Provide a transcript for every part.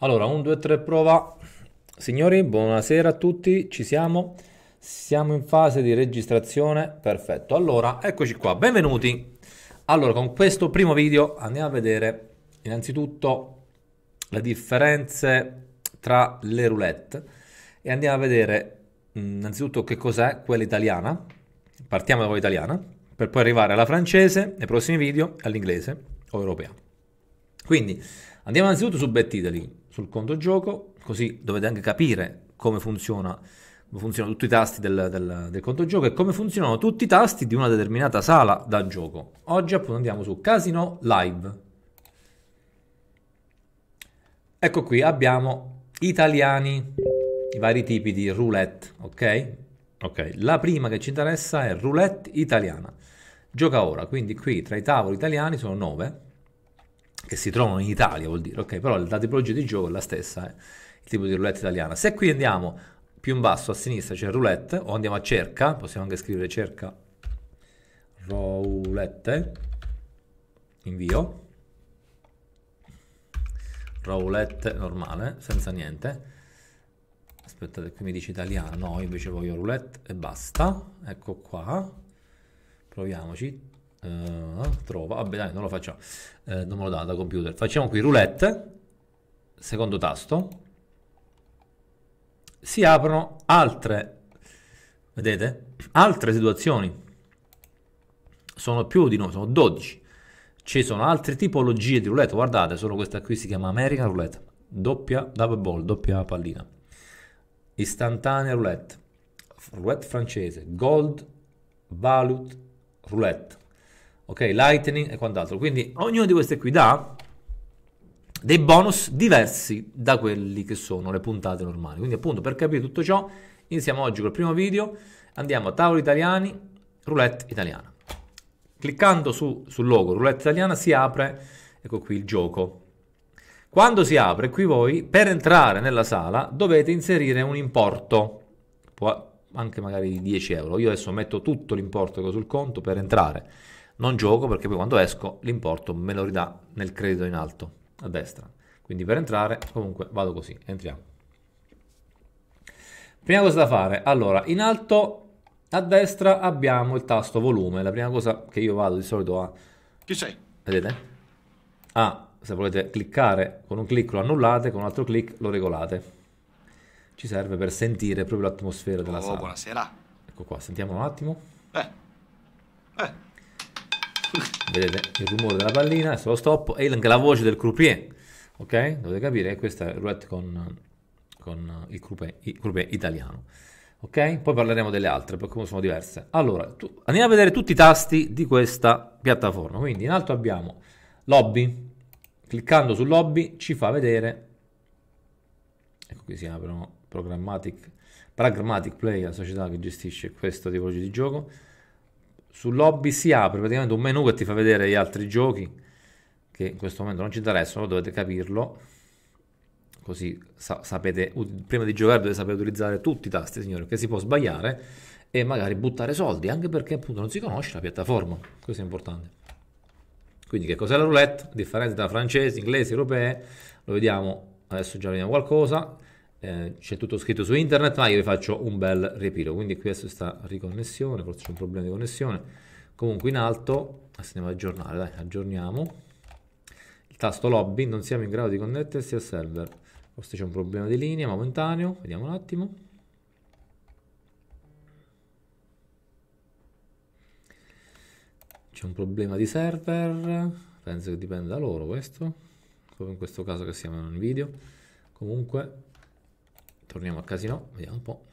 Allora, 1, 2, 3, prova. Signori, buonasera a tutti, ci siamo. Siamo in fase di registrazione, perfetto. Allora, eccoci qua, benvenuti. Allora, con questo primo video andiamo a vedere innanzitutto le differenze tra le roulette e andiamo a vedere mm, innanzitutto che cos'è quella italiana. Partiamo da quella italiana, per poi arrivare alla francese, nei prossimi video, all'inglese o europea. Quindi, andiamo innanzitutto su Bet Italy sul conto gioco, così dovete anche capire come funziona funzionano tutti i tasti del, del, del conto gioco e come funzionano tutti i tasti di una determinata sala da gioco. Oggi appunto andiamo su Casino Live. Ecco qui abbiamo italiani, i vari tipi di roulette, ok? Ok, la prima che ci interessa è roulette italiana. Gioca ora, quindi qui tra i tavoli italiani sono 9 che si trovano in Italia, vuol dire, ok, però la tipologia di gioco è la stessa, eh? il tipo di roulette italiana. Se qui andiamo più in basso a sinistra c'è roulette, o andiamo a cerca, possiamo anche scrivere cerca roulette, invio, roulette normale, senza niente, aspettate qui mi dice italiano, no invece voglio roulette e basta, ecco qua, proviamoci, Uh, trova, vabbè dai, non lo facciamo, eh, non me lo dà da computer. Facciamo qui roulette, secondo tasto, si aprono altre, vedete, altre situazioni. Sono più di noi, sono 12. Ci sono altre tipologie di roulette, guardate, solo questa qui si chiama American Roulette, doppia double ball, doppia pallina. Istantanea roulette, roulette francese, gold, valute, roulette ok, Lightning e quant'altro. Quindi ognuno di queste qui dà dei bonus diversi da quelli che sono le puntate normali. Quindi appunto per capire tutto ciò iniziamo oggi col primo video, andiamo a tavoli italiani, roulette italiana. Cliccando su, sul logo roulette italiana si apre, ecco qui il gioco. Quando si apre, qui voi per entrare nella sala dovete inserire un importo, può anche magari 10 euro. Io adesso metto tutto l'importo che ho sul conto per entrare non gioco perché poi quando esco l'importo me lo ridà nel credito in alto a destra. Quindi per entrare comunque vado così, entriamo. Prima cosa da fare, allora in alto a destra abbiamo il tasto volume, la prima cosa che io vado di solito a... Chi sei? Vedete? A, se volete cliccare con un clic lo annullate, con un altro clic lo regolate. Ci serve per sentire proprio l'atmosfera della oh, sala. Buonasera. Ecco qua, sentiamo un attimo. Eh. Eh vedete il rumore della pallina, adesso lo stop e anche la voce del croupier, ok? Dovete capire che questa è roulette con, con il, croupier, il croupier, italiano, ok? Poi parleremo delle altre, per come sono diverse. Allora, tu, andiamo a vedere tutti i tasti di questa piattaforma, quindi in alto abbiamo lobby, cliccando su lobby ci fa vedere, ecco qui si aprono programmatic, pragmatic play, la società che gestisce questo tipologia di gioco, Sull'hobby si apre praticamente un menu che ti fa vedere gli altri giochi che in questo momento non ci interessano, dovete capirlo. Così sa- sapete, prima di giocare dovete sapere utilizzare tutti i tasti, signori, che si può sbagliare e magari buttare soldi, anche perché appunto non si conosce la piattaforma. Questo è importante. Quindi che cos'è la roulette? Differenze tra francesi, inglesi, europee. Lo vediamo, adesso già vediamo qualcosa eh, c'è tutto scritto su internet, ma io vi faccio un bel ripiro. Quindi qui adesso sta riconnessione, forse c'è un problema di connessione. Comunque in alto, adesso andiamo ad aggiornare, dai, aggiorniamo. Il tasto lobby, non siamo in grado di connettersi al server. Forse c'è un problema di linea momentaneo, vediamo un attimo. C'è un problema di server, penso che dipenda da loro questo, come in questo caso che siamo in un video. Comunque torniamo al casino, vediamo un po'.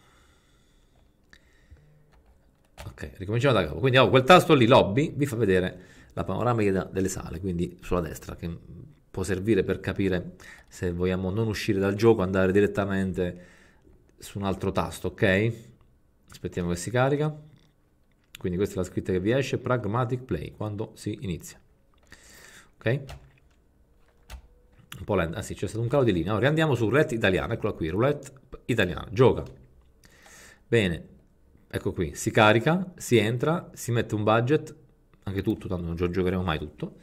Ok, ricominciamo da capo. Quindi ho oh, quel tasto lì, lobby, vi fa vedere la panoramica delle sale, quindi sulla destra, che può servire per capire se vogliamo non uscire dal gioco, andare direttamente su un altro tasto, ok? Aspettiamo che si carica. Quindi questa è la scritta che vi esce, Pragmatic Play, quando si inizia. Ok? Un po' lenta, ah sì, c'è stato un calo di linea. Ora allora, andiamo su Roulette Italiana, eccola qui, Roulette italiana. Gioca. Bene, ecco qui, si carica, si entra, si mette un budget, anche tutto, tanto non giocheremo mai tutto.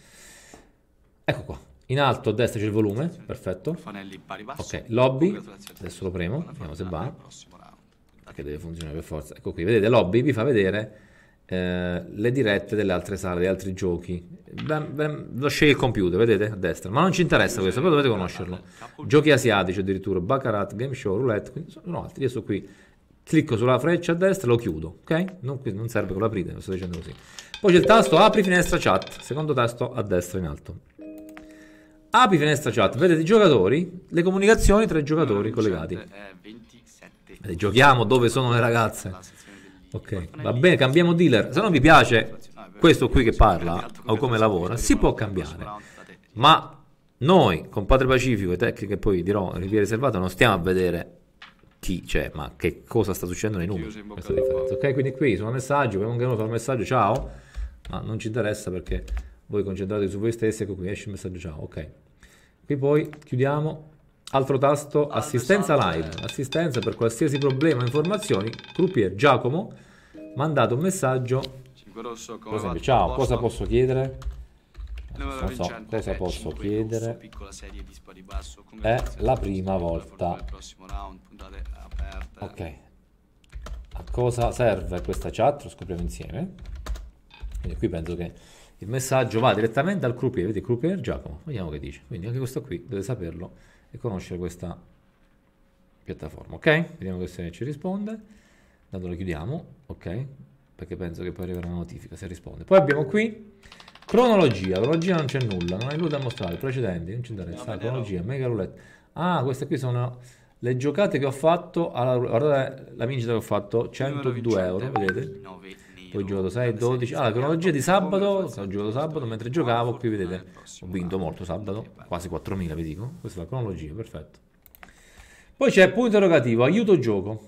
Ecco qua, in alto a destra c'è il volume, perfetto. Ok, lobby, adesso lo premo, vediamo se va. Perché deve funzionare per forza. Ecco qui, vedete, lobby vi fa vedere eh, le dirette delle altre sale, degli altri giochi. Ben, ben, lo sceglie il computer, vedete a destra. Ma non ci interessa questo, però dovete conoscerlo. Giochi asiatici addirittura, Baccarat, Game Show, Roulette, quindi sono altri. Io sto qui, clicco sulla freccia a destra e lo chiudo, ok? Non, non serve che lo aprite, lo sto dicendo così. Poi c'è il tasto apri finestra chat, secondo tasto a destra in alto. Apri finestra chat, vedete i giocatori, le comunicazioni tra i giocatori collegati. Eh, giochiamo dove sono le ragazze. Ok, va bene, cambiamo dealer. Se non vi piace questo qui che parla o come lavora, si può cambiare. Ma noi, con Padre Pacifico e Tech, che poi dirò Riviere riservata, non stiamo a vedere chi c'è, ma che cosa sta succedendo nei numeri. Ok, quindi qui sono messaggio, abbiamo anche un messaggio, ciao, ma non ci interessa perché voi concentrate su voi stessi, ecco qui esce il messaggio, ciao, ok. Qui poi chiudiamo Altro tasto, assistenza live, certo. assistenza per qualsiasi problema, informazioni, croupier Giacomo, mandato un messaggio. Ciao, cosa posso chiedere? Non so cosa posso eh, chiedere. È la prima volta. Ok. A cosa serve questa chat? Lo scopriamo insieme. Quindi qui penso che il messaggio va direttamente al croupier, vedi croupier Giacomo, vediamo che dice. Quindi anche questo qui deve saperlo e conoscere questa piattaforma. Ok? Vediamo se ci risponde. Tanto la chiudiamo, ok? Perché penso che poi arriverà una notifica se risponde. Poi abbiamo qui cronologia. Cronologia non c'è nulla, non hai nulla da mostrare. Precedenti, non ci interessa. No, cronologia, no. mega roulette. Ah, queste qui sono le giocate che ho fatto alla, guardate la vincita che ho fatto 102 euro, vedete? 9 poi ho giocato 6, 12. Ah, la cronologia di sabato, ho giocato sabato mentre giocavo, ah, qui vedete, ho vinto molto sabato, quasi 4.000 vi dico, questa è la cronologia, perfetto. Poi c'è punto interrogativo, aiuto gioco.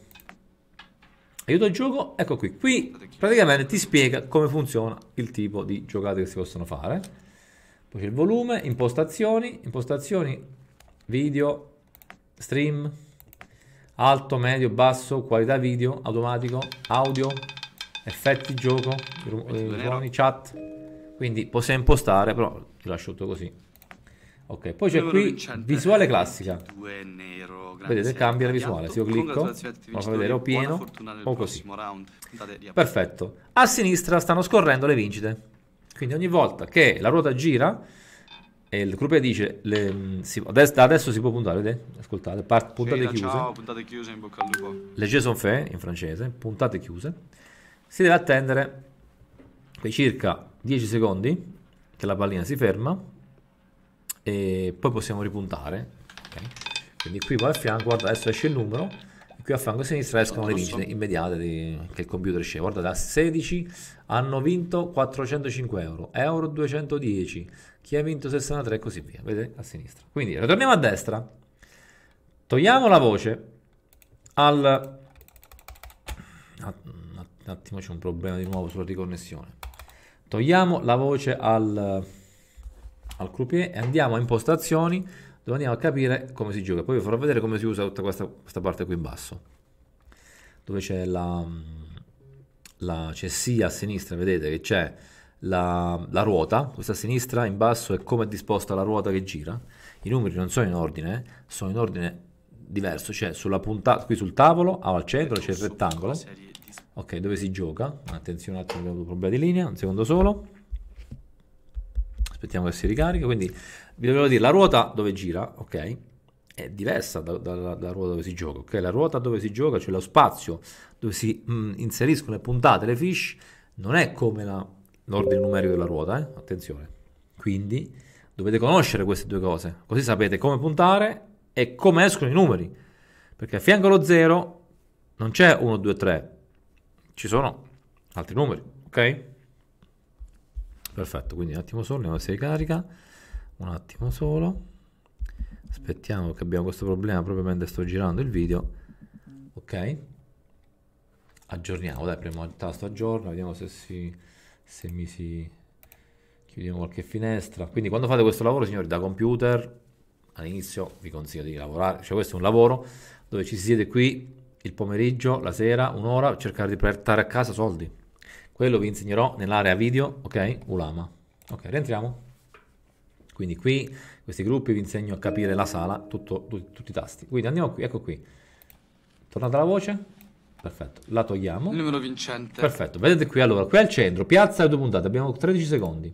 Aiuto gioco, ecco qui. Qui praticamente ti spiega come funziona il tipo di giocate che si possono fare. Poi c'è il volume, impostazioni, impostazioni, video, stream, alto, medio, basso, qualità video, automatico, audio, effetti gioco, suoni, eh, chat. Quindi possiamo impostare, però ti lascio tutto così. Ok, poi c'è qui visuale classica. Nero, Vedete, cambia la visuale. Se io clicco, posso vedere o pieno o così. Perfetto. A sinistra stanno scorrendo le vincite. Quindi ogni volta che la ruota gira e il croupier dice le, mm, si, adesso, adesso, si può puntare, vedete? Ascoltate, part, puntate C'era, chiuse. Ciao, puntate chiuse in bocca al lupo. Le Jason Fe in francese, puntate chiuse si deve attendere quei circa 10 secondi che la pallina si ferma e poi possiamo ripuntare. Okay. Quindi qui poi a fianco, guarda, adesso esce il numero qui a fianco a sinistra escono le vincite immediate di, che il computer sceglie. Guarda, da 16 hanno vinto 405 euro, euro 210, chi ha vinto 63 e così via. Vedete a sinistra. Quindi ritorniamo a destra, togliamo la voce al un attimo c'è un problema di nuovo sulla riconnessione togliamo la voce al, al croupier e andiamo a impostazioni dove andiamo a capire come si gioca poi vi farò vedere come si usa tutta questa, questa parte qui in basso dove c'è la, la c'è a sinistra vedete che c'è la, la, ruota questa a sinistra in basso è come è disposta la ruota che gira i numeri non sono in ordine eh, sono in ordine diverso cioè sulla punta qui sul tavolo ah, al centro c'è il rettangolo ok dove si gioca attenzione un attimo abbiamo avuto problema di linea un secondo solo aspettiamo che si ricarica quindi vi dovevo dire la ruota dove gira ok è diversa dalla da, da ruota dove si gioca ok la ruota dove si gioca cioè lo spazio dove si mh, mm, inseriscono e puntate le fish non è come la, l'ordine numerico della ruota eh? attenzione quindi dovete conoscere queste due cose così sapete come puntare e come escono i numeri perché a fianco allo 0 non c'è 1 2 3 ci sono altri numeri, ok? Perfetto, quindi un attimo solo, andiamo a si carica, un attimo solo, aspettiamo che abbiamo questo problema proprio mentre sto girando il video, ok? Aggiorniamo, dai, premo il tasto aggiorna, vediamo se, si, se mi si... chiudiamo qualche finestra. Quindi quando fate questo lavoro, signori, da computer, all'inizio vi consiglio di lavorare, cioè questo è un lavoro dove ci siete qui il pomeriggio, la sera, un'ora, cercare di portare a casa soldi. Quello vi insegnerò nell'area video, ok? Ulama. Ok, rientriamo. Quindi qui, questi gruppi, vi insegno a capire la sala, tutto, tu, tutti i tasti. Quindi andiamo qui, ecco qui. Tornata la voce? Perfetto, la togliamo. Il numero vincente. Perfetto, vedete qui, allora, qui al centro, piazza e due puntate, abbiamo 13 secondi.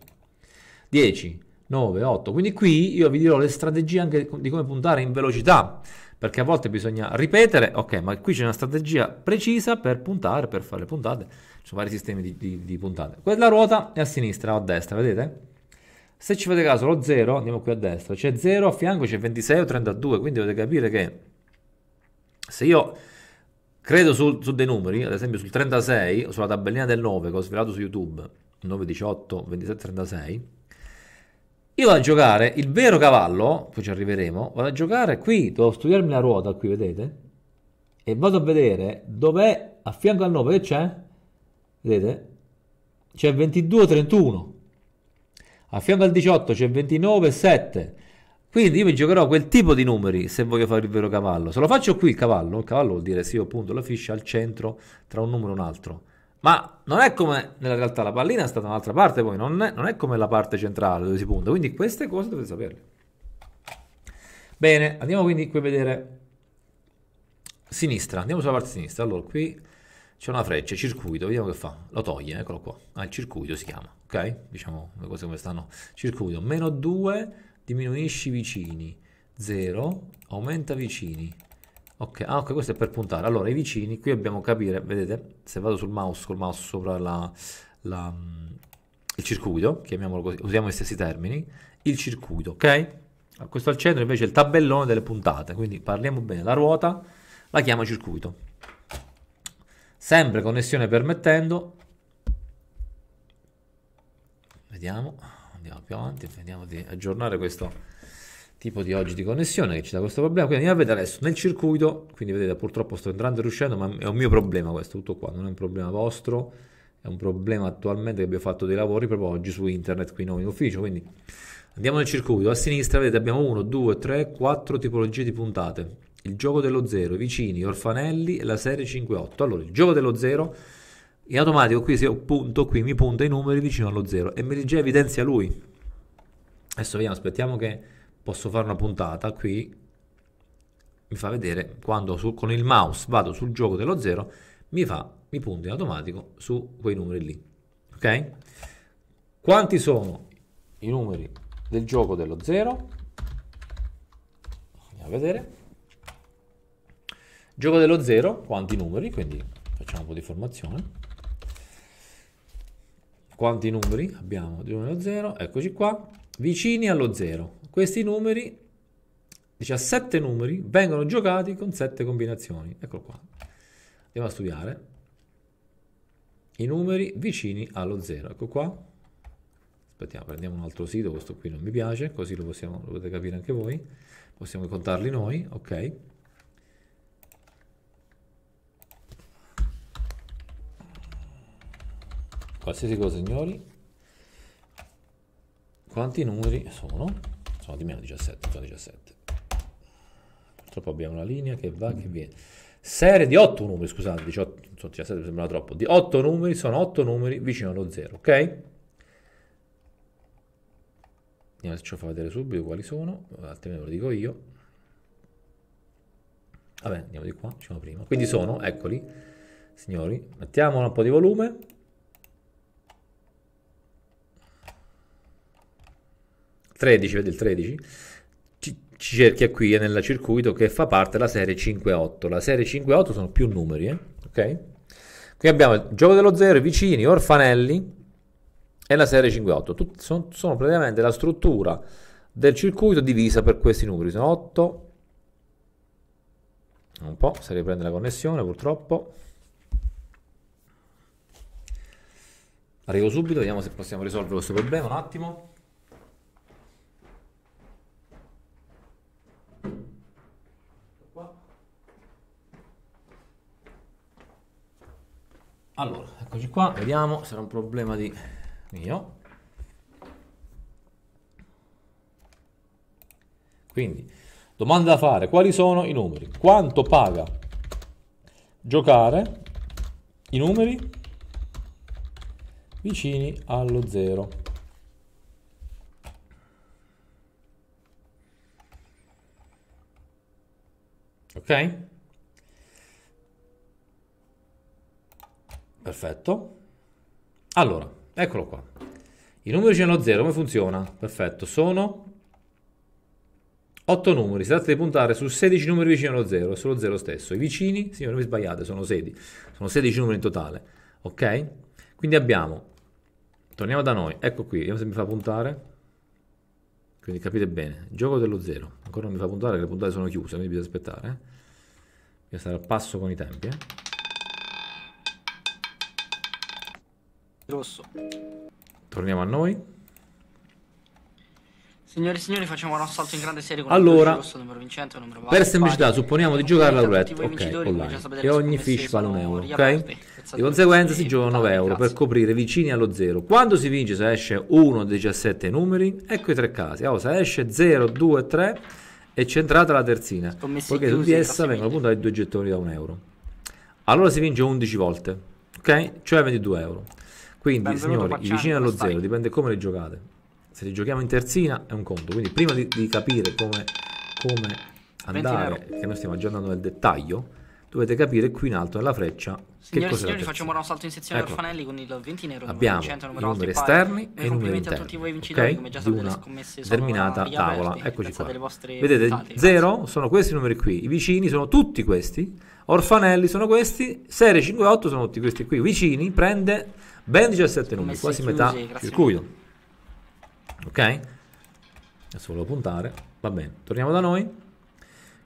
10, 9, 8. Quindi qui io vi dirò le strategie anche di come puntare in velocità, perché a volte bisogna ripetere, ok, ma qui c'è una strategia precisa per puntare, per fare le puntate, ci sono vari sistemi di, di, di puntate. Quella ruota è a sinistra o a destra, vedete? Se ci fate caso, lo 0, andiamo qui a destra, c'è 0, a fianco c'è 26 o 32, quindi dovete capire che se io credo su, su, dei numeri, ad esempio sul 36, sulla tabellina del 9 che ho svelato su YouTube, 9, 18, 27, 36, io vado a giocare il vero cavallo, poi ci arriveremo, vado a giocare qui, devo studiarmi la ruota qui, vedete? E vado a vedere dov'è, a fianco al 9 che c'è? Vedete? C'è 22-31. A fianco al 18 c'è 29-7. Quindi io mi giocherò quel tipo di numeri se voglio fare il vero cavallo. Se lo faccio qui il cavallo, il cavallo vuol dire sì, io appunto, la fiscia al centro tra un numero e un altro ma non è come nella realtà la pallina è stata un'altra parte poi, non è, non è come la parte centrale dove si punta, quindi queste cose dovete saperle. Bene, andiamo quindi qui a vedere sinistra, andiamo sulla parte sinistra, allora qui c'è una freccia, circuito, vediamo che fa, lo toglie, eccolo qua, ah il circuito si chiama, ok? Diciamo le cose come stanno, circuito, meno 2, diminuisci vicini, 0, aumenta vicini, Ok, ah, ok, questo è per puntare. Allora, i vicini, qui abbiamo capire, vedete, se vado sul mouse, col mouse sopra la, la, mm, il circuito, chiamiamolo così, usiamo gli stessi termini, il circuito, ok? questo al centro invece è il tabellone delle puntate, quindi parliamo bene, la ruota la chiama circuito. Sempre connessione permettendo, vediamo, andiamo più avanti, vediamo di aggiornare questo tipo di oggi di connessione che ci dà questo problema. Quindi andiamo a vedere adesso nel circuito, quindi vedete purtroppo sto entrando e riuscendo, ma è un mio problema questo, tutto qua, non è un problema vostro, è un problema attualmente che abbiamo fatto dei lavori proprio oggi su internet qui in ufficio, quindi andiamo nel circuito, a sinistra vedete abbiamo 1, 2, 3, 4 tipologie di puntate, il gioco dello zero, i vicini, gli orfanelli e la serie 5-8. Allora, il gioco dello zero... In automatico qui se io punto qui mi punta i numeri vicino allo zero e me li già evidenzia lui. Adesso vediamo, aspettiamo che posso fare una puntata qui, mi fa vedere quando su, con il mouse vado sul gioco dello zero mi fa, mi punta in automatico su quei numeri lì. Ok? Quanti sono i numeri del gioco dello zero Andiamo a vedere. Gioco dello zero quanti numeri? Quindi facciamo un po' di formazione. Quanti numeri abbiamo di 1 allo 0? Eccoci qua, vicini allo 0. Questi numeri, 17 numeri, vengono giocati con 7 combinazioni. Eccolo qua. Andiamo a studiare i numeri vicini allo 0. Ecco qua. Aspettiamo, prendiamo un altro sito, questo qui non mi piace, così lo, possiamo, lo potete capire anche voi. Possiamo contarli noi, ok. Qualsiasi cosa, signori. Quanti numeri sono? sono di meno 17, sono 17. Purtroppo abbiamo una linea che va, che viene. Serie di 8 numeri, scusate, 18, 17 mi sembra troppo, di 8 numeri, sono 8 numeri vicino allo 0, ok? Andiamo a fa vedere subito quali sono, altrimenti ve lo dico io. Vabbè, andiamo di qua, facciamo prima. Quindi sono, eccoli, signori, mettiamo un po' di volume. 13, vedi il 13? Ci, cerchia qui eh, nel circuito che fa parte della serie 5-8. La serie 5-8 sono più numeri, eh? ok? Qui abbiamo il gioco dello zero, i vicini, orfanelli e la serie 5-8. Tut- sono, sono praticamente la struttura del circuito divisa per questi numeri. Sono 8. Un po', se riprende la connessione purtroppo. Arrivo subito, vediamo se possiamo risolvere questo problema un attimo. Allora, eccoci qua, vediamo, sarà un problema di mio. Quindi, domanda da fare, quali sono i numeri? Quanto paga giocare i numeri vicini allo zero? Ok? Perfetto. Allora, eccolo qua. I numeri vicino allo 0, come funziona? Perfetto, sono 8 numeri, si tratta di puntare su 16 numeri vicino allo 0, solo 0 stesso. I vicini, signori, non vi sbagliate, sono 16, sono 16 numeri in totale, ok? Quindi abbiamo, torniamo da noi, ecco qui, vediamo se mi fa puntare, quindi capite bene, gioco dello 0, ancora non mi fa puntare, che le puntate sono chiuse, quindi bisogna aspettare, eh? bisogna stare al passo con i tempi, eh? rosso. Torniamo a noi. Signori e signori, facciamo un assalto in grande serie con allora, il rosso, numero vincente, numero vario, Per semplicità, pari. supponiamo di giocare la roulette, ok, online, e ogni fish vale un euro, ok? Di conseguenza si gioca 9 euro per coprire vicini allo zero. Quando si vince se esce 1 17 numeri, ecco i tre casi. Allora, se esce 0, 2, 3 è centrata la terzina, poiché su di essa vengono puntati due gettoni da un euro. Allora si vince 11 volte, ok? Cioè 22 euro. Quindi, Benvenuto signori, i vicini allo zero dipende come li giocate. Se li giochiamo in terzina è un conto. Quindi, prima di, di capire come, come andare, che noi stiamo già andando nel dettaglio, dovete capire qui in alto nella freccia signori, che cosa signori facciamo ora un salto in sezione ecco. orfanelli con il 20 nero abbiamo 100, numero i numeri esterni e i numeri interni tutti voi vincitori okay? come già sapete le scommesse determinata tavola aperti. eccoci qua vedete zero sono questi numeri qui i vicini sono tutti questi orfanelli sono questi serie 5 8 sono tutti questi qui vicini prende ben 17 numeri, quasi chiusi, metà circuito. Ok? Adesso volevo puntare, va bene, torniamo da noi.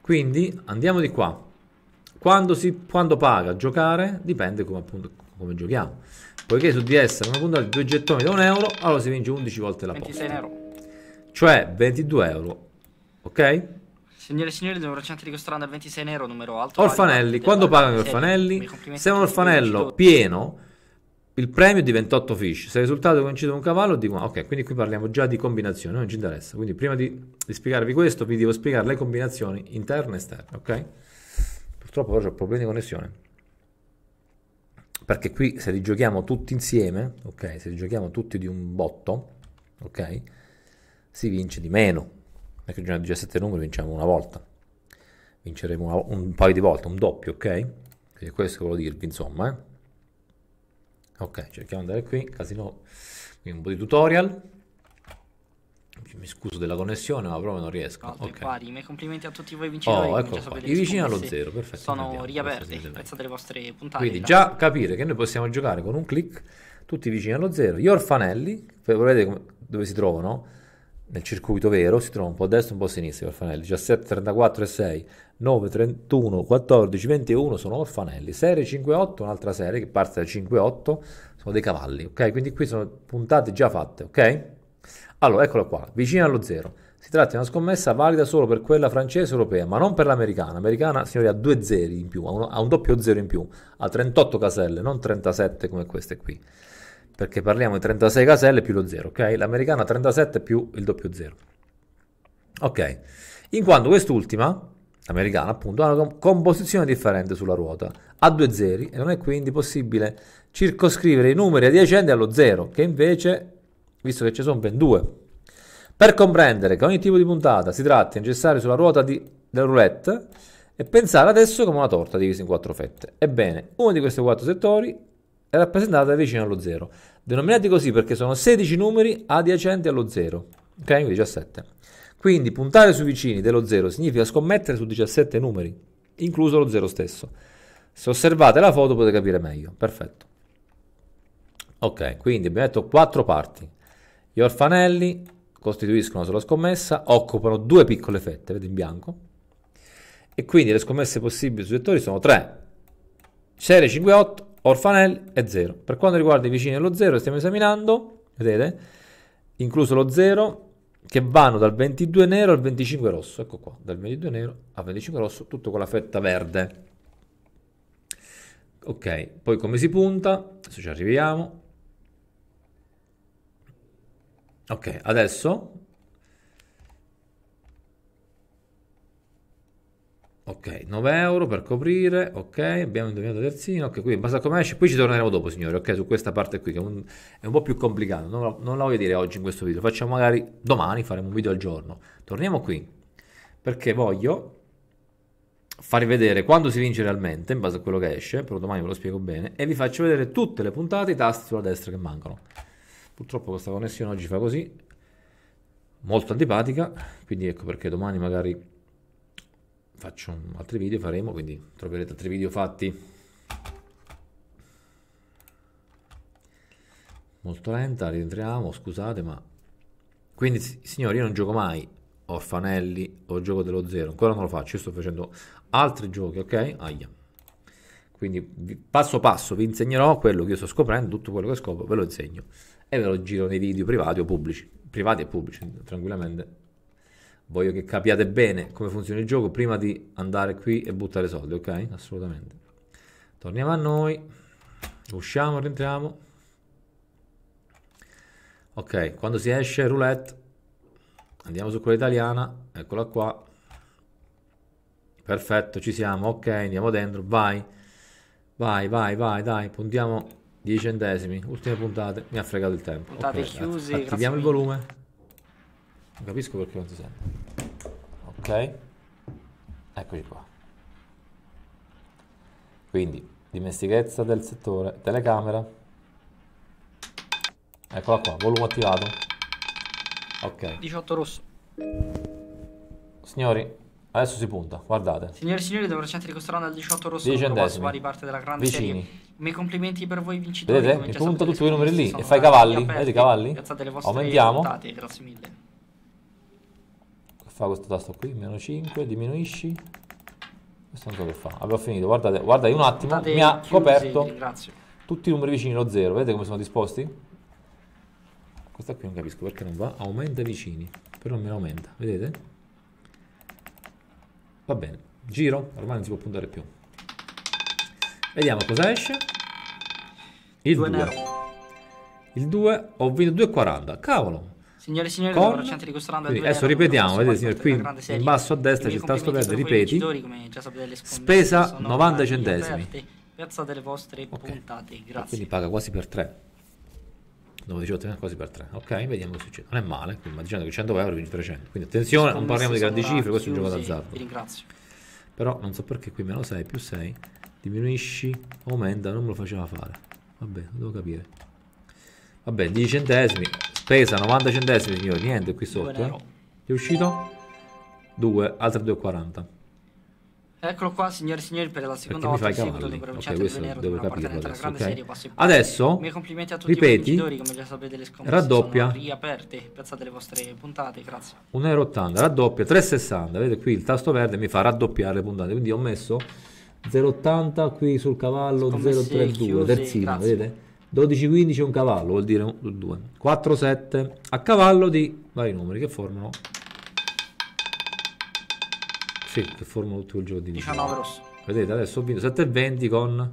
Quindi andiamo di qua. Quando, si, quando paga giocare dipende come, appunto, come giochiamo. Poiché su DS abbiamo puntato due gettoni da un euro, allora si vince 11 volte la posta. Cioè 22 euro. Ok? Signore e signori, il numero devo recente ricostruendo al 26 euro, numero alto. Orfanelli, quando pagano gli orfanelli? Se è un orfanello pieno il premio è di 28 fish. Se il risultato coincide con un cavallo, dico ok, quindi qui parliamo già di combinazione, non ci interessa. Quindi prima di, di spiegarvi questo, vi devo spiegare le combinazioni interne e esterne, ok? Purtroppo però ho problemi di connessione. Perché qui se li giochiamo tutti insieme, ok? Se li giochiamo tutti di un botto, ok? Si vince di meno. Perché giochiamo 17 numeri vinciamo una volta. Vinceremo una, un paio di volte, un doppio, ok? Quindi questo volevo dirvi, insomma, eh? ok cerchiamo di andare qui casino un po' di tutorial mi scuso della connessione ma proprio non riesco no, ok pari. i miei complimenti a tutti voi vincitori oh, ecco i vicini allo zero perfetto sono riaperti apprezzate le vostre puntate quindi già là. capire che noi possiamo giocare con un clic tutti vicini allo zero gli orfanelli vedete dove si trovano nel circuito vero si trova un po' a destra e un po' a sinistra orfanelli 17, 34 e 6 9, 31, 14, 21 sono orfanelli serie 58 un'altra serie che parte da 58 sono dei cavalli ok quindi qui sono puntate già fatte ok allora eccola qua vicino allo zero si tratta di una scommessa valida solo per quella francese europea ma non per l'americana l'americana signori ha due zeri in più ha un, ha un doppio zero in più ha 38 caselle non 37 come queste qui perché parliamo di 36 caselle più lo 0, ok? L'americana 37 più il doppio 0. Ok, in quanto quest'ultima, l'americana appunto, ha una composizione differente sulla ruota, ha due zeri e non è quindi possibile circoscrivere i numeri adiacenti allo 0, che invece, visto che ci sono ben due. Per comprendere che ogni tipo di puntata si tratta di necessario sulla ruota di, del roulette e pensare adesso come una torta divisa in quattro fette. Ebbene, uno di questi quattro settori è rappresentata vicino allo 0. Denominati così perché sono 16 numeri adiacenti allo 0, ok? Quindi 17. Quindi puntare sui vicini dello 0 significa scommettere su 17 numeri, incluso lo 0 stesso. Se osservate la foto potete capire meglio. Perfetto. Ok, quindi abbiamo detto quattro parti. Gli orfanelli costituiscono sulla scommessa, occupano due piccole fette, vedete in bianco. E quindi le scommesse possibili sui vettori sono 3, 6, 5 8 Orfanel è 0. Per quanto riguarda i vicini dello 0, stiamo esaminando, vedete, incluso lo 0, che vanno dal 22 nero al 25 rosso. Ecco qua, dal 22 nero al 25 rosso, tutto con la fetta verde. Ok, poi come si punta? Adesso ci arriviamo. Ok, adesso ok 9 euro per coprire ok abbiamo indovinato terzino ok qui basta come esce poi ci torneremo dopo signori ok su questa parte qui che è un, è un po' più complicato non, non, la voglio dire oggi in questo video facciamo magari domani faremo un video al giorno torniamo qui perché voglio farvi vedere quando si vince realmente in base a quello che esce però domani ve lo spiego bene e vi faccio vedere tutte le puntate i tasti sulla destra che mancano purtroppo questa connessione oggi fa così molto antipatica quindi ecco perché domani magari faccio altri video faremo quindi troverete altri video fatti molto lenta rientriamo scusate ma quindi signori io non gioco mai orfanelli o gioco dello zero ancora non lo faccio io sto facendo altri giochi ok aia quindi passo passo vi insegnerò quello che io sto scoprendo tutto quello che scopro ve lo insegno e ve lo giro nei video privati o pubblici privati e pubblici tranquillamente voglio che capiate bene come funziona il gioco prima di andare qui e buttare soldi, ok? Assolutamente. Torniamo a noi, usciamo, rientriamo. Ok, quando si esce roulette, andiamo su quella italiana, eccola qua. Perfetto, ci siamo, ok, andiamo dentro, vai. Vai, vai, vai, dai, puntiamo 10 centesimi, ultime puntate, mi ha fregato il tempo. Puntate okay, chiusi, attiviamo il volume. Non capisco perché non si sente. Ok? Eccoci qua. Quindi, dimestichezza del settore, telecamera. Eccola qua, volume attivato. Ok. 18 rosso. Signori, adesso si punta, guardate. Signori e signori, dovrò cercare ricostruendo al 18 rosso. 10 centesimi. Vari parte della grande Vicini. Serie. I miei complimenti per voi vincitori. Vedete? Mi punta tutti i numeri lì e fai cavalli. Vedi i cavalli? Aumentiamo. grazie mille fa questo tasto qui, meno 5, diminuisci. Questo non so che fa. Abbiamo finito, guardate, guardate un attimo, State mi ha chiusi, coperto ringrazio. tutti i numeri vicini allo 0, vedete come sono disposti? Questa qui non capisco perché non va, aumenta vicini, però me aumenta, vedete? Va bene, giro, ormai non si può puntare più. Vediamo cosa esce. Il 2. Il 2, ho vinto 2,40. Cavolo, Signore e signori, con... bracciante di questo round Quindi, adesso ripetiamo, vedete signore, qui in basso a destra c'è il tasto verde, ripeti. Spesa 90 centesimi. Piazza delle vostre okay. puntate, ah, grazie. E quindi paga quasi per 3. Dopo 18 anni quasi per 3. Ok, vediamo cosa succede. Non è male, quindi, ma dicendo che 100 euro vinci 300. Quindi attenzione, non parliamo di grandi cifre, questo è un gioco d'azzardo. Ti ringrazio. Però non so perché qui meno 6 più 6 diminuisci, aumenta, non me lo faceva fare. Vabbè, lo devo capire. Vabbè, 10 centesimi, Presa 90 centesimi, signori. Niente qui sotto. Eh. È uscito? 2, altre 2,40. Eccolo qua, signori e signori, per la seconda Perché volta mi fai dovremo ok questo devo capirlo adesso, okay. adesso miei complimenti a tutti ripeti, i come già sapete le raddoppia, riaperte, piazzate le vostre puntate, grazie. 1,80 euro, raddoppia, 3,60, vedete qui il tasto verde mi fa raddoppiare le puntate, quindi ho messo 0,80 qui sul cavallo, 0,32, terzino, grazie. vedete? 12-15 un cavallo, vuol dire 2. 4-7 a cavallo di vari numeri che formano... Sì, che formano tutto il gioco di 19 rosso. Vedete, adesso ho vinto 7-20 con...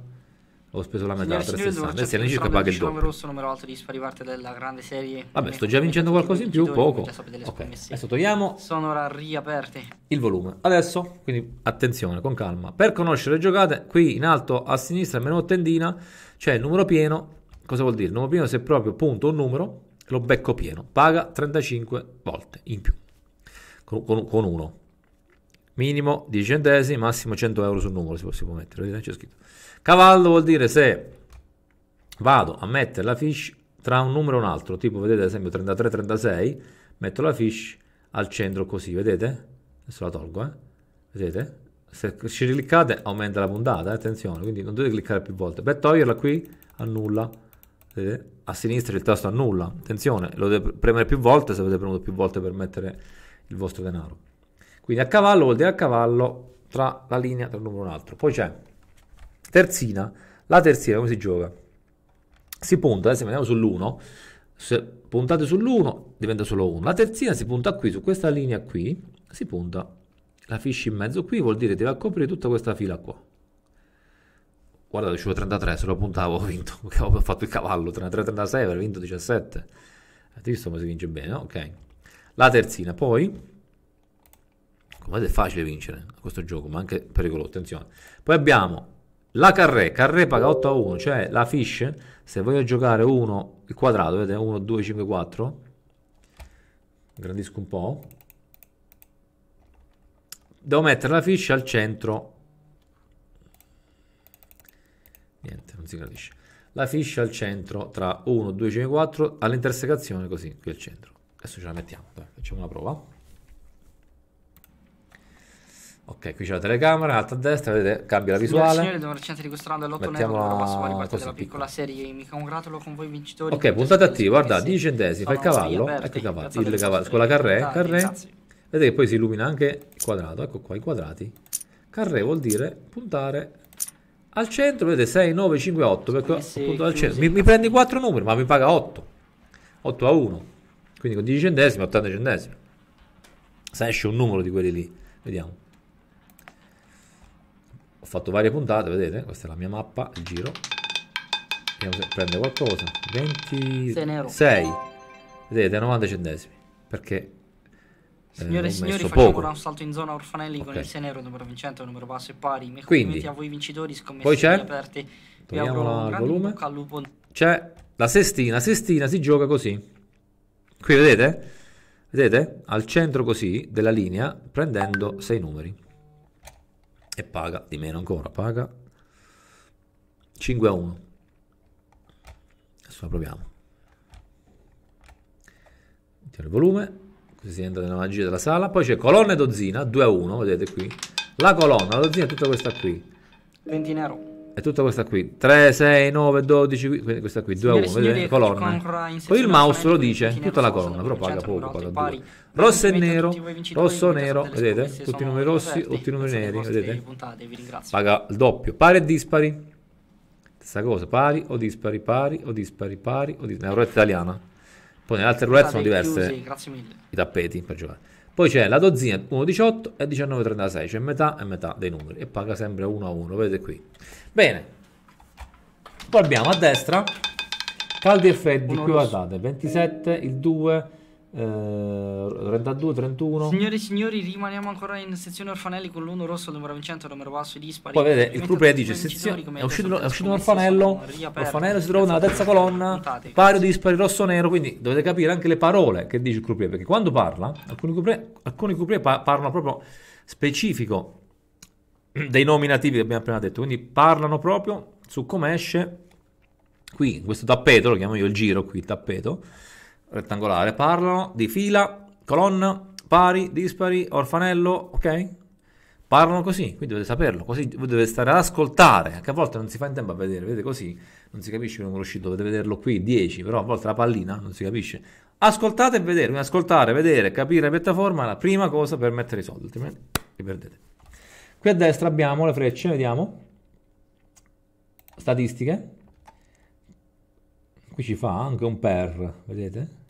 Ho speso la metà, 360. E se ne circa paga il doppio. rosso, numero alto dispari parte della grande serie. Vabbè, sto già vincendo qualcosa in più, poco. Okay. Adesso togliamo. Sono ora riaperte. Il volume. Adesso, quindi attenzione, con calma. Per conoscere le giocate, qui in alto a sinistra, meno tendina, c'è il numero pieno Cosa vuol dire? Il numero pieno se proprio punto un numero, lo becco pieno, paga 35 volte in più, con, con, con uno. Minimo 10 centesimi, massimo 100 euro sul numero si può, si può mettere, eh, c'è scritto. Cavallo vuol dire se vado a mettere la fish tra un numero e un altro, tipo vedete ad esempio 33-36, metto la fish al centro così, vedete? Adesso la tolgo, eh? Vedete? Se ci cliccate aumenta la puntata, eh? attenzione, quindi non dovete cliccare più volte. Per toglierla qui annulla a sinistra il tasto annulla, attenzione, lo deve premere più volte se avete premuto più volte per mettere il vostro denaro. Quindi a cavallo vuol dire a cavallo tra la linea, tra un numero e un altro. Poi c'è terzina, la terzina come si gioca? Si punta, adesso andiamo sull'1, se puntate sull'1 diventa solo 1, la terzina si punta qui, su questa linea qui, si punta la fiscia in mezzo qui, vuol dire che deve coprire tutta questa fila qua guarda uscivo 33, se lo puntavo ho vinto, ho fatto il cavallo, 33-36 avrei vinto 17. Avete eh, visto come si vince bene, ok. La terzina, poi... Come è facile vincere a questo gioco, ma anche pericoloso, attenzione. Poi abbiamo la carré, carré paga 8 a 1, cioè la fish, se voglio giocare 1, il quadrato, vedete, 1, 2, 5, 4, grandisco un po', devo mettere la fish al centro niente, non si capisce. La fiscia al centro tra 1, 2, 5, 4, all'intersecazione così, qui al centro. Adesso ce la mettiamo, Dai, facciamo una prova. Ok, qui c'è la telecamera, alta a destra, vedete, cambia la visuale. Signore, signore, recente ricostruendo l'8 Mettiamo nero, la... passo la della piccola serie. Mi congratulo con voi vincitori. Ok, puntate attivo, guarda, 10 centesimi, fa il cavallo, ecco il cavallo, il cavallo, con la carré, carré. Vedete che poi si illumina anche il quadrato, ecco qua, i quadrati. Carré vuol dire puntare al centro vedete 6, 9, 5, 8 perché appunto al centro. Mi, mi prendi 4 numeri ma mi paga 8 8 a 1 quindi con 10 centesimi 80 centesimi se esce un numero di quelli lì vediamo ho fatto varie puntate vedete questa è la mia mappa il giro vediamo se prende qualcosa 26 vedete 90 centesimi perché Signore e eh, signori, facciamo poco. un salto in zona orfanelli okay. con il Senero, numero vincente, numero basso e pari. Mi Quindi, a voi vincitori, Poi c'è? aperte. Vi auguro volume. C'è la sestina, sestina si gioca così. Qui vedete? Vedete? Al centro così della linea, prendendo sei numeri. E paga, di meno ancora, paga 5 a 1. Adesso la proviamo. Tiro il volume si entra nella magia della sala. Poi c'è colonna e dozzina, 2 a 1, vedete qui. La colonna, la dozzina è tutta questa qui. 20 nero. È tutta questa qui 3, 6, 9, 12 questa qui 2 a 1 vedete colonna poi il mouse lo dice tutta la colonna però paga poco paga pari, rosso e nero rosso nero vedete tutti i numeri rossi tutti i numeri neri vedete puntate, paga il doppio pari e dispari stessa cosa pari o dispari pari o dispari pari o dispari una roba italiana poi nelle altre roulette sono diverse chiusi, i tappeti per giocare. Poi c'è la dozzina 1,18 e 19,36, cioè metà e metà dei numeri e paga sempre 1 a 1, vedete qui. Bene, poi abbiamo a destra caldi e freddi, qui guardate, 27, il 2, 32, 31. Signore e signori, rimaniamo ancora in sezione orfanelli con l'uno rosso, il numero vincente, il numero basso, e dispari. Poi vedete, il club dice: sezione, è, uscito, un orfanello. L'orfanello si trova nella terza esatto. colonna, pari o dispari rosso nero. Quindi dovete capire anche le parole che dice il club. Perché quando parla, alcuni club, parlano proprio specifico dei nominativi che abbiamo appena detto. Quindi parlano proprio su come esce qui questo tappeto. Lo chiamo io il giro qui, il tappeto rettangolare parlano di fila, colonna, pari, dispari, orfanello, ok? Parlano così, quindi dovete saperlo, così dovete stare ad ascoltare, anche a volte non si fa in tempo a vedere, vedete così, non si capisce il numero uscito, dovete vederlo qui, 10, però a volte la pallina non si capisce. Ascoltate e vedere, quindi ascoltare, vedere, capire la piattaforma è la prima cosa per mettere i soldi, altrimenti eh? li perdete. Qui a destra abbiamo le frecce, vediamo, statistiche, qui ci fa anche un per, vedete?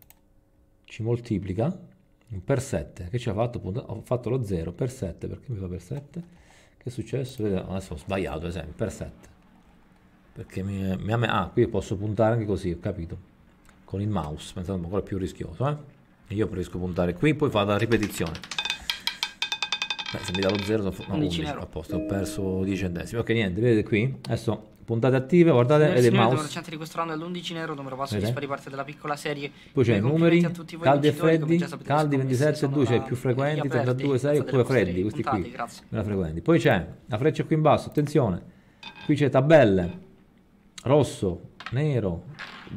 ci moltiplica per 7 che ci ha fatto appunto ho fatto lo 0 per 7 perché mi fa per 7 che è successo Vedi, adesso ho sbagliato esempio per 7 perché mi, mi ah qui posso puntare anche così ho capito con il mouse pensando ancora più rischioso eh? io preferisco puntare qui poi vado a ripetizione Beh, se mi dà lo 0 sono no, 11 euro. a posto, ho perso 10 centesimi. Ok, niente, vedete qui, adesso puntate attive, guardate, ed è mouse. Il di questo round è l'11 euro, numero passo di spari parte della piccola serie. Poi c'è i numeri, caldi e freddi, caldi 27 e 2, cioè più frequenti, 32, 6 oppure freddi, questi puntate, qui, grazie. frequenti. Poi c'è la freccia qui in basso, attenzione, qui c'è tabelle, rosso, nero,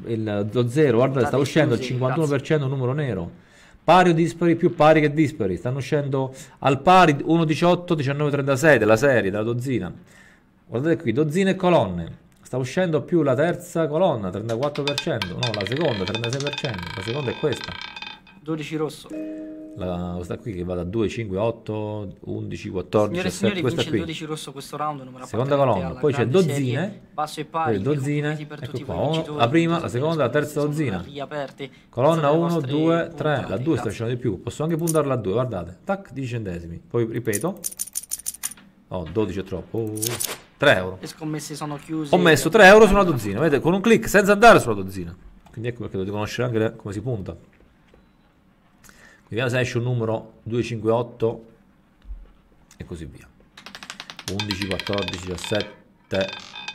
il, lo 0, guardate, sta uscendo al 51% grazie. numero nero pari o dispari più pari che dispari, stanno uscendo al pari 1.18, 19.36 della serie, della dozzina. Guardate qui, dozzine e colonne, sta uscendo più la terza colonna, 34%, no, la seconda, 36%, la seconda è questa. 12 rosso. La, questa qui che va da 2, 5, 8 11, 14, Signore 17, questa qui. 12 rosso questo round, Seconda colonna, poi c'è dozzine, serie, basso e pari, dozzine, per ecco qua, oh, la prima, la seconda, la terza dozzina. colonna 1, 2, 3, la 2 sta facendo di più, posso anche puntarla a 2, guardate, tac, 10 centesimi, poi ripeto, no, 12 è troppo, uh, 3 euro. Le scommesse sono chiuse. Ho messo 3 euro su una dozzina, vedete, con un clic, senza andare sulla dozzina. Quindi ecco perché dovete conoscere anche come si punta vediamo se esce un numero 258 e così via 11 14 17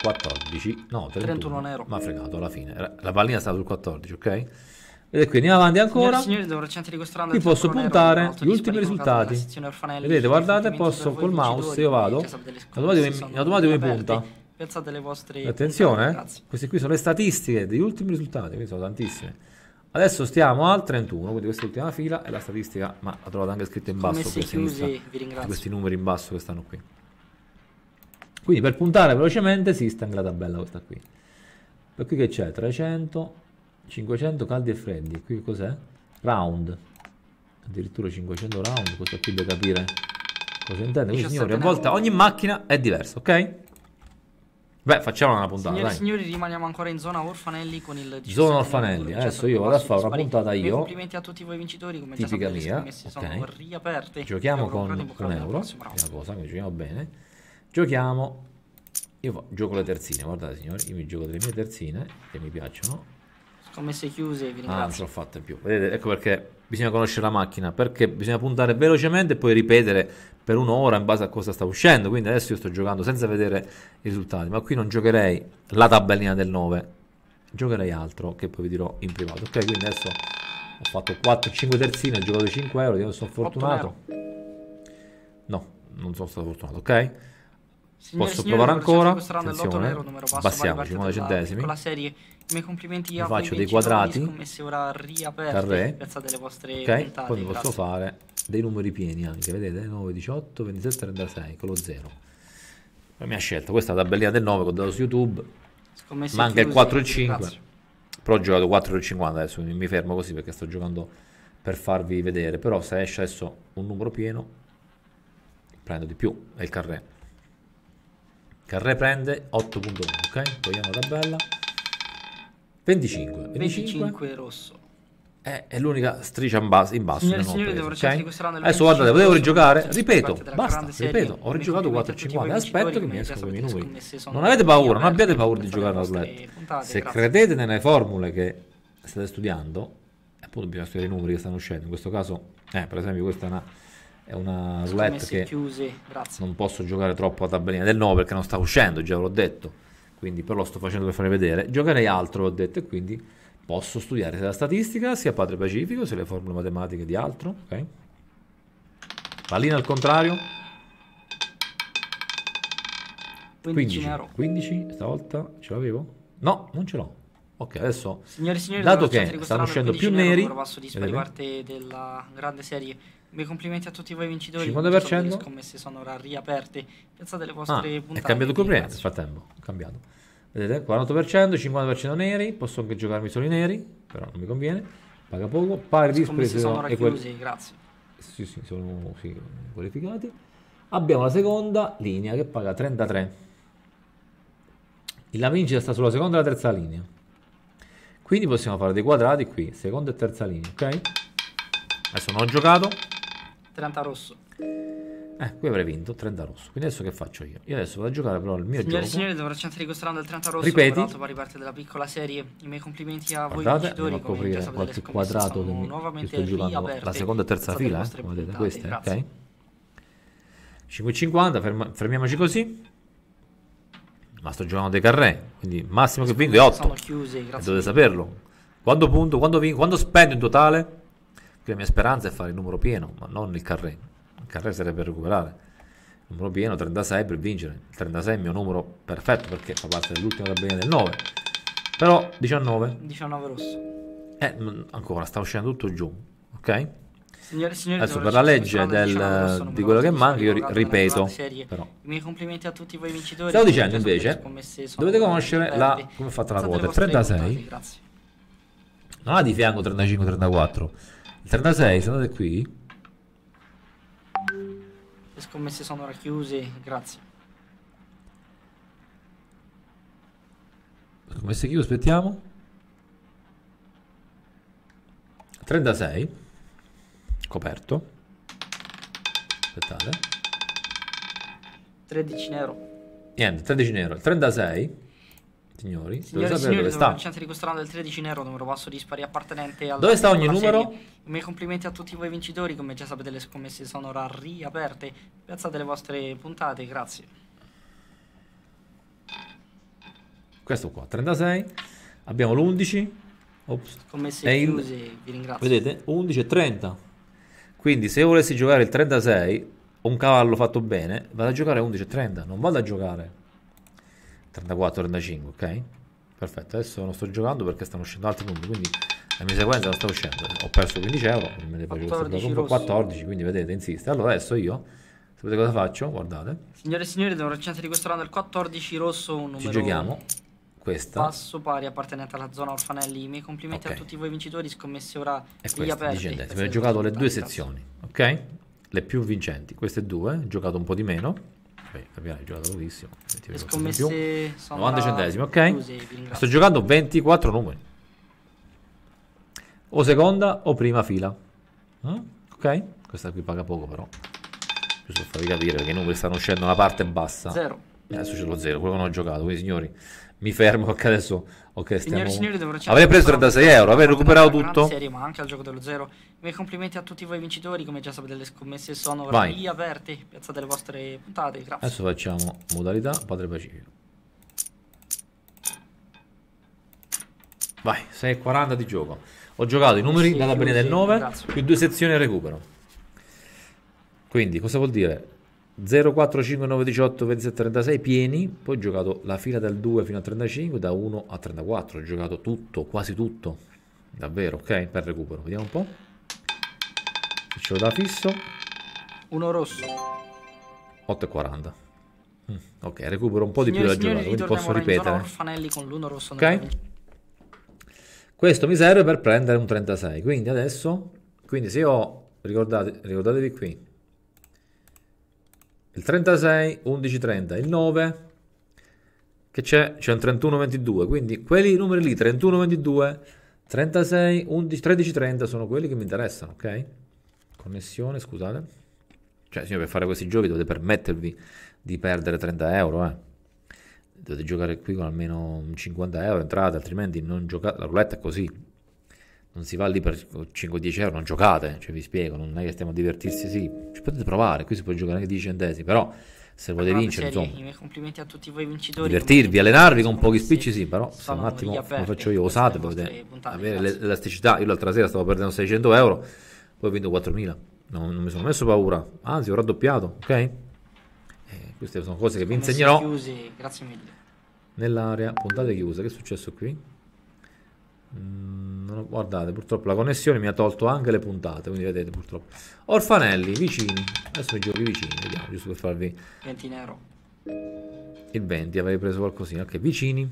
14 no 31, 31 nero ma fregato alla fine la pallina sta sul 14 ok Vedete qui, andiamo avanti ancora. Signori, qui posso puntare gli ultimi risultati. Vedete, guardate, posso col mouse, io vado, in automatico mi punta. Pensate alle vostre... Attenzione, eh. queste qui sono le statistiche degli ultimi risultati, sono tantissime. Adesso stiamo al 31, quindi quest'ultima fila è la statistica, ma la trovate anche scritta in basso. Come chiusi, vi ringrazio. Questi numeri in basso che stanno qui. Quindi per puntare velocemente esiste anche la tabella questa qui. Per qui che c'è? 300, 500 caldi e freddi. Qui cos'è? Round. Addirittura 500 round, questo qui da capire cosa intende. signori, a volta ogni macchina è diversa, ok? Beh, facciamo una puntata. Signori, signori, rimaniamo ancora in zona Orfanelli con il G7 Zona Orfanelli. Adesso cioè, io vado a fare una puntata io. Complimenti a tutti voi vincitori, come tipica già mia. Okay. sono riaperte. Giochiamo con un euro, Una cosa, quindi giochiamo bene. Giochiamo io gioco le terzine, guardate signori, io mi gioco delle mie terzine che mi piacciono scommesse chiuse vi Ah, non ce l'ho fatta più. Vedete, ecco perché bisogna conoscere la macchina, perché bisogna puntare velocemente e poi ripetere per un'ora in base a cosa sta uscendo. Quindi adesso io sto giocando senza vedere i risultati, ma qui non giocherei la tabellina del 9, giocherei altro che poi vi dirò in privato. Ok, quindi adesso ho fatto 4-5 terzine, ho giocato 5 euro, io sono fortunato. No, non sono stato fortunato, ok? Signor, Posso signor, provare ancora? Attenzione, euro, passo, bassiamoci, 9 centesimi. La serie i miei complimenti io faccio dei quadrati come se ora riaperte pensate vostre ok puntate, poi posso fare dei numeri pieni anche vedete 9 18 26 36 con lo 0 la mia scelta questa è la tabellina del 9 che ho dato su youtube Scommesse manca il 4 e 5 grazie. però ho giocato 4 e 50 adesso mi fermo così perché sto giocando per farvi vedere però se esce adesso un numero pieno prendo di più è il carré carré prende 8.1 ok togliamo la tabella 25. 25, 25 rosso. È, eh, è, l'unica striscia in basso. In basso Signore, signore devo okay? Adesso guardate, volevo rigiocare. Cioè, ripeto, basta, ripeto, ho rigiocato 4-5 Aspetto che mi escano i numeri. Non avete paura, non abbiate paura di giocare a roulette. Se credete nelle formule che state studiando, appunto bisogna studiare i numeri che stanno uscendo. In questo caso, eh, per esempio, questa è una è una roulette che non posso giocare troppo a tabellina del 9 perché non sta uscendo, già ve l'ho detto quindi però lo sto facendo per farvi vedere. Giocherei altro, ho detto, e quindi posso studiare sia la statistica, sia Padre Pacifico, sia le formule matematiche di altro, ok? Pallina al contrario. 15, 15 stavolta ce l'avevo? No, non ce l'ho. Ok, adesso, signori, signori, dato che certo stanno uscendo più neri... Passo di parte della grande serie Beh, complimenti a tutti voi vincitori. 50%? Le scommesse sono riaperte. Pensate alle vostre ah, puntate. È cambiato il copriente nel frattempo. Ho cambiato. Vedete? 48%, 50% neri. Posso anche giocarmi solo i neri, però non mi conviene. Paga poco. Pari di spese sono racchiusi, equal... grazie. Sì, sì, sono sì, qualificati. Abbiamo la seconda linea che paga 33. La vincita sta sulla seconda e la terza linea. Quindi possiamo fare dei quadrati qui, seconda e terza linea, ok? Adesso non ho giocato. 30 rosso. Eh, qui avrei vinto 30 rosso. Quindi adesso che faccio io? Io adesso vado a giocare però il mio Signore gioco. Signore e signori, dovrò centrare ricostruendo il 30 rosso. Ripeti. Peraltro poi riparte della piccola serie. I miei complimenti a Guardate, voi vincitori. Guardate, andiamo a coprire qualche quadrato con nuovamente sto la seconda e terza fila, eh, come vedete, queste, eh? Grazie. ok? 5,50, ferma, fermiamoci così. Ma sto giocando dei carré, quindi massimo che vinco è 8. Sono chiuse, grazie. Dovete saperlo. Quando punto, quando, vinco, quando spendo in totale? la mia speranza è fare il numero pieno, ma non il carré. Il carré sarebbe recuperare. Il numero pieno 36 per vincere. Il 36 è il mio numero perfetto perché fa parte dell'ultima tabellina del 9. Però 19. 19 rosso. Eh, ancora sta uscendo tutto giù, ok? Signore, signori, Adesso per la legge del, di quello che manca io ripeto però. i miei complimenti a tutti voi vincitori stavo dicendo invece dovete conoscere la, come è fatta la ruota 36 non ha di fianco 35-34 il 36, se andate qui. Le scommesse sono ora chiuse, grazie. Le scommesse chiuse, aspettiamo. 36. Coperto. Aspettate. 13 nero. Niente, 13 nero. 36. Signori, signori, dove, signori, dove sta? Vicente di Costorano del 13 Nero, numero basso dispari appartenente al... Dove sta ogni numero? Serie. I miei complimenti a tutti voi vincitori, come già sapete le scommesse sono riaperte. Piazzate le vostre puntate, grazie. Questo qua, 36. Abbiamo l'11. Scommesse in... chiuse, vi ringrazio. Vedete? 11 e 30. Quindi se volessi giocare il 36, un cavallo fatto bene, vado a giocare a 11 e 30, non vado a giocare 34, 35, ok? Perfetto, adesso non sto giocando perché stanno uscendo altri punti, quindi la mia sequenza non sta uscendo. Ho perso 15 euro, me ne faccio 14, 14, quindi vedete, insiste. Allora adesso io, sapete cosa faccio? Guardate. Signore e signori, devo raggiungere di questo round il 14 rosso, un numero... Ci giochiamo. Questa. Passo pari appartenente alla zona orfanelli. I miei complimenti okay. a tutti voi vincitori, scommesse ora e qui aperti. Abbiamo giocato le due sezioni, ok? Le più vincenti, queste due, ho giocato un po' di meno Fabiano hai giocato pochissimo. Eh, Scommesse 90 centesimi, ok? Sto giocando 24 numeri. O seconda o prima fila. Mm? Ok? Questa qui paga poco però. Giusto farvi capire perché i numeri stanno uscendo una parte bassa. Zero. Eh, adesso ce l'ho zero, quello non ho giocato. quei signori, mi fermo perché adesso ok stiamo signori, avrei preso 36 euro avrei recuperato tutto serie ma anche al gioco dello zero i miei complimenti a tutti voi vincitori come già sapete le scommesse sono aperte piazzate le vostre puntate grazie adesso facciamo modalità padre pacifico vai 6,40 di gioco ho giocato i numeri sì, data bene del 9 grazie. più due sezioni al recupero quindi cosa vuol dire 0459182736 pieni, poi ho giocato la fila dal 2 fino al 35, da 1 a 34, ho giocato tutto, quasi tutto, davvero, ok, per recupero, vediamo un po', ce l'ho da fisso, 1 rosso, 8,40, mm, ok, recupero un po' signori, di più della giornata, quindi posso ripetere, con l'1 rosso, ok, questo mi serve per prendere un 36, quindi adesso, quindi se ho, ricordate, ricordatevi qui, il 36, 11, 30, il 9, che c'è? C'è un 31, 22, quindi quei numeri lì, 31, 22, 36, 11, 13, 30 sono quelli che mi interessano, ok? Connessione, scusate. Cioè, signore, per fare questi giochi dovete permettervi di perdere 30 euro, eh. Dovete giocare qui con almeno 50 euro entrate, altrimenti non giocate. La roulette è così, non si va lì per 5-10 euro, non giocate, cioè vi spiego, non è che stiamo a divertirsi, sì, ci potete provare, qui si può giocare anche 10 centesimi, però se volete vincere, serie, cioè, insomma, i miei complimenti a tutti voi vincitori, divertirvi, allenarvi con pochi spicci, sì, però se un attimo aperte, come faccio io, osate, potete avere grazie. l'elasticità, io l'altra sera stavo perdendo 600 euro, poi ho vinto 4000, non, non mi sono messo paura, anzi ho raddoppiato, ok? Eh, queste sono cose che vi insegnerò. Chiusi, grazie mille. Nell'area puntate chiusa, che è successo qui? Mm, guardate, purtroppo la connessione mi ha tolto anche le puntate, quindi vedete purtroppo. Orfanelli, vicini. Adesso i giochi vicini, vediamo, giusto per farvi... 20 nero. Il 20, avrei preso qualcosina. Ok, vicini.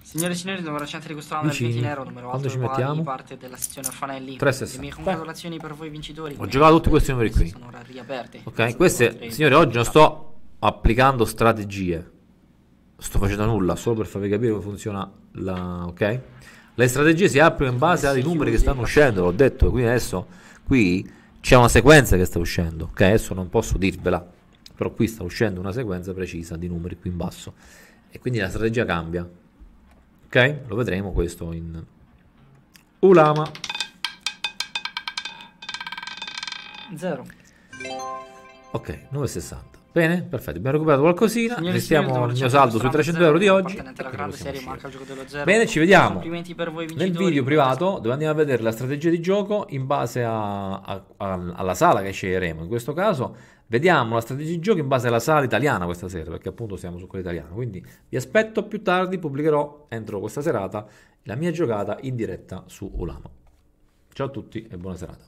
Signore e signori, numero 100 di questo anno Vicini. del numero 8 ci mettiamo? parte della sezione Orfanelli. 360. Le mie congratulazioni Beh. per voi vincitori. Ho giocato tutti questi numeri qui. Sono riaperte. Ok, queste, signori, oggi non sto applicando strategie. Sto facendo nulla, solo per farvi capire come funziona la... ok? Le strategie si applicano in base ai numeri che stanno uscendo, l'ho detto, quindi adesso qui c'è una sequenza che sta uscendo, che adesso non posso dirvela, però qui sta uscendo una sequenza precisa di numeri qui in basso e quindi la strategia cambia. Ok? Lo vedremo questo in Ulama 0. Ok, 960. Bene, perfetto, abbiamo recuperato qualcosina. Restiamo il mio saldo sui 300 euro di oggi. Ecco, Zero, Bene, ci vediamo nel video privato dove andiamo a vedere la strategia di gioco in base a, a, a, alla sala che sceglieremo. In questo caso vediamo la strategia di gioco in base alla sala italiana questa sera, perché appunto siamo su quella italiana. Quindi vi aspetto più tardi, pubblicherò entro questa serata la mia giocata in diretta su Ulamo. Ciao a tutti e buona serata.